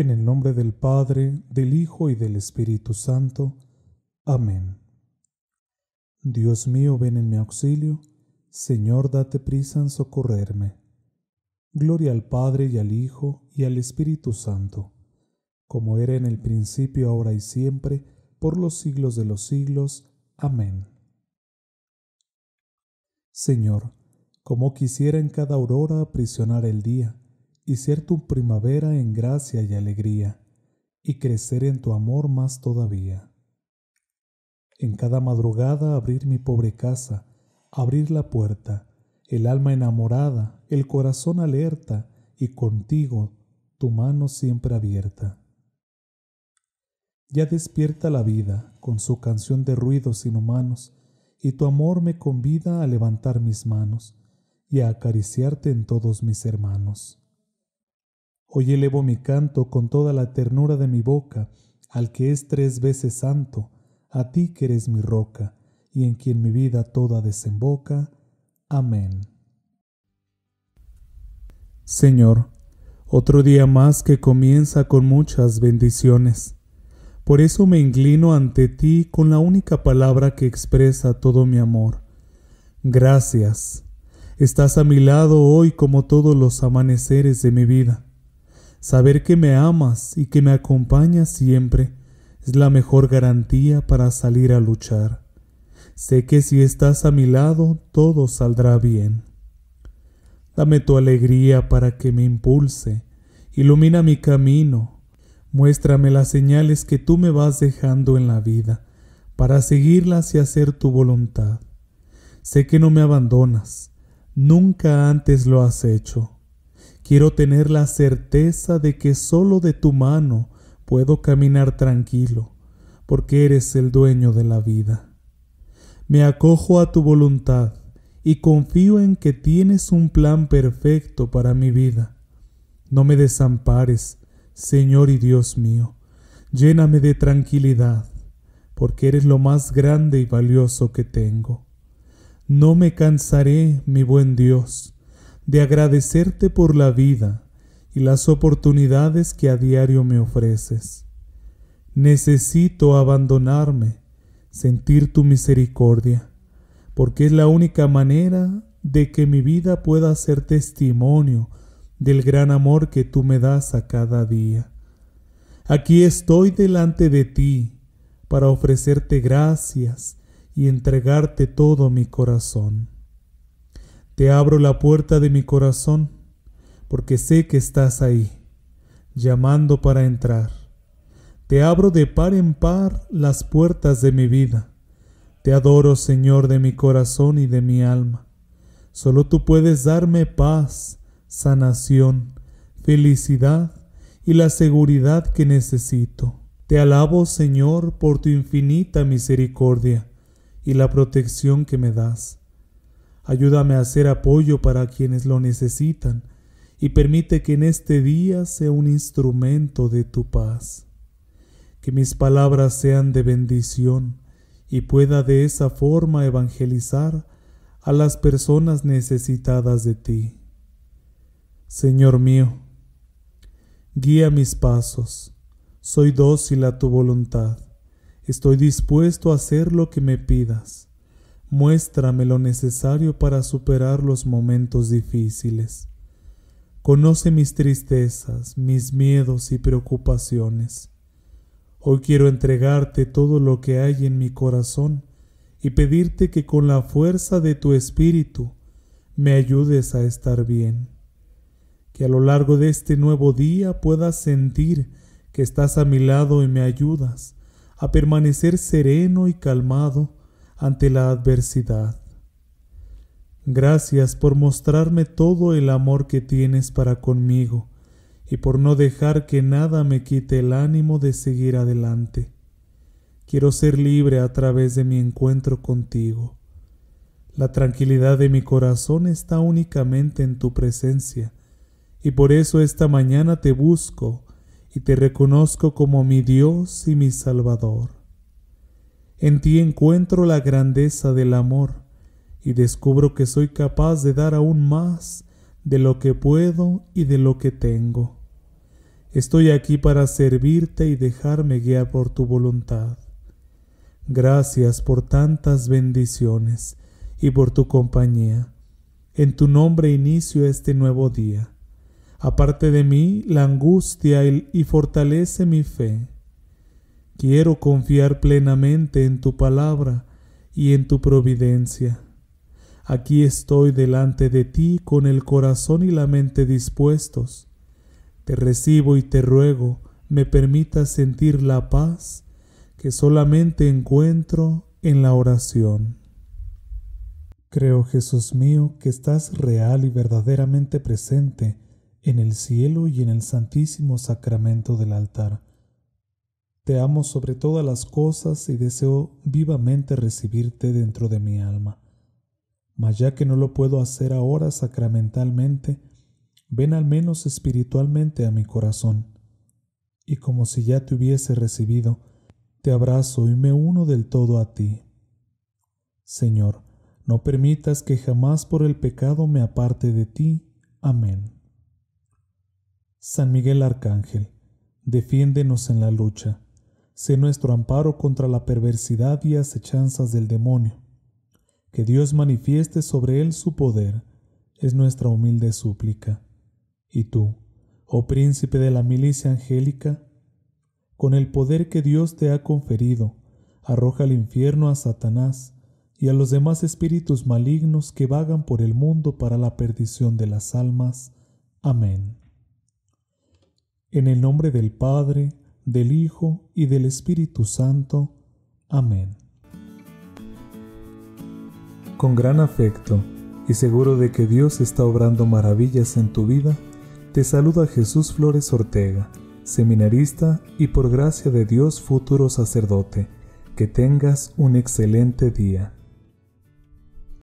En el nombre del Padre, del Hijo y del Espíritu Santo. Amén. Dios mío, ven en mi auxilio. Señor, date prisa en socorrerme. Gloria al Padre y al Hijo y al Espíritu Santo, como era en el principio, ahora y siempre, por los siglos de los siglos. Amén. Señor, como quisiera en cada aurora aprisionar el día, y ser tu primavera en gracia y alegría, y crecer en tu amor más todavía. En cada madrugada abrir mi pobre casa, abrir la puerta, el alma enamorada, el corazón alerta, y contigo tu mano siempre abierta. Ya despierta la vida con su canción de ruidos inhumanos, y tu amor me convida a levantar mis manos y a acariciarte en todos mis hermanos. Hoy elevo mi canto con toda la ternura de mi boca, al que es tres veces santo, a ti que eres mi roca, y en quien mi vida toda desemboca. Amén. Señor, otro día más que comienza con muchas bendiciones. Por eso me inclino ante ti con la única palabra que expresa todo mi amor. Gracias. Estás a mi lado hoy como todos los amaneceres de mi vida. Saber que me amas y que me acompañas siempre es la mejor garantía para salir a luchar. Sé que si estás a mi lado todo saldrá bien. Dame tu alegría para que me impulse, ilumina mi camino, muéstrame las señales que tú me vas dejando en la vida, para seguirlas y hacer tu voluntad. Sé que no me abandonas, nunca antes lo has hecho. Quiero tener la certeza de que solo de tu mano puedo caminar tranquilo, porque eres el dueño de la vida. Me acojo a tu voluntad y confío en que tienes un plan perfecto para mi vida. No me desampares, Señor y Dios mío. Lléname de tranquilidad, porque eres lo más grande y valioso que tengo. No me cansaré, mi buen Dios, de agradecerte por la vida y las oportunidades que a diario me ofreces. Necesito abandonarme, sentir tu misericordia, porque es la única manera de que mi vida pueda ser testimonio del gran amor que tú me das a cada día. Aquí estoy delante de ti para ofrecerte gracias y entregarte todo mi corazón. Te abro la puerta de mi corazón, porque sé que estás ahí, llamando para entrar. Te abro de par en par las puertas de mi vida. Te adoro, Señor, de mi corazón y de mi alma. Solo tú puedes darme paz, sanación, felicidad y la seguridad que necesito. Te alabo, Señor, por tu infinita misericordia y la protección que me das. Ayúdame a ser apoyo para quienes lo necesitan y permite que en este día sea un instrumento de tu paz. Que mis palabras sean de bendición y pueda de esa forma evangelizar a las personas necesitadas de ti. Señor mío, guía mis pasos, soy dócil a tu voluntad, estoy dispuesto a hacer lo que me pidas. Muéstrame lo necesario para superar los momentos difíciles. Conoce mis tristezas, mis miedos y preocupaciones. Hoy quiero entregarte todo lo que hay en mi corazón y pedirte que con la fuerza de tu espíritu me ayudes a estar bien. Que a lo largo de este nuevo día puedas sentir que estás a mi lado y me ayudas a permanecer sereno y calmado ante la adversidad. Gracias por mostrarme todo el amor que tienes para conmigo y por no dejar que nada me quite el ánimo de seguir adelante. Quiero ser libre a través de mi encuentro contigo. La tranquilidad de mi corazón está únicamente en tu presencia, y por eso esta mañana te busco y te reconozco como mi Dios y mi Salvador. En ti encuentro la grandeza del amor y descubro que soy capaz de dar aún más de lo que puedo y de lo que tengo. Estoy aquí para servirte y dejarme guiar por tu voluntad. Gracias por tantas bendiciones y por tu compañía. En tu nombre inicio este nuevo día. Aparte de mí la angustia y fortalece mi fe. Quiero confiar plenamente en tu palabra y en tu providencia. Aquí estoy delante de ti con el corazón y la mente dispuestos. Te recibo y te ruego me permita sentir la paz que solamente encuentro en la oración. Creo, Jesús mío, que estás real y verdaderamente presente en el cielo y en el santísimo sacramento del altar te amo sobre todas las cosas y deseo vivamente recibirte dentro de mi alma. Mas ya que no lo puedo hacer ahora sacramentalmente, ven al menos espiritualmente a mi corazón. Y como si ya te hubiese recibido, te abrazo y me uno del todo a ti. Señor, no permitas que jamás por el pecado me aparte de ti. Amén. San Miguel Arcángel, defiéndenos en la lucha sé nuestro amparo contra la perversidad y acechanzas del demonio. Que Dios manifieste sobre él su poder, es nuestra humilde súplica. Y tú, oh príncipe de la milicia angélica, con el poder que Dios te ha conferido, arroja al infierno a Satanás y a los demás espíritus malignos que vagan por el mundo para la perdición de las almas. Amén. En el nombre del Padre, del Hijo y del Espíritu Santo. Amén. Con gran afecto y seguro de que Dios está obrando maravillas en tu vida, te saluda Jesús Flores Ortega, seminarista y por gracia de Dios futuro sacerdote. Que tengas un excelente día.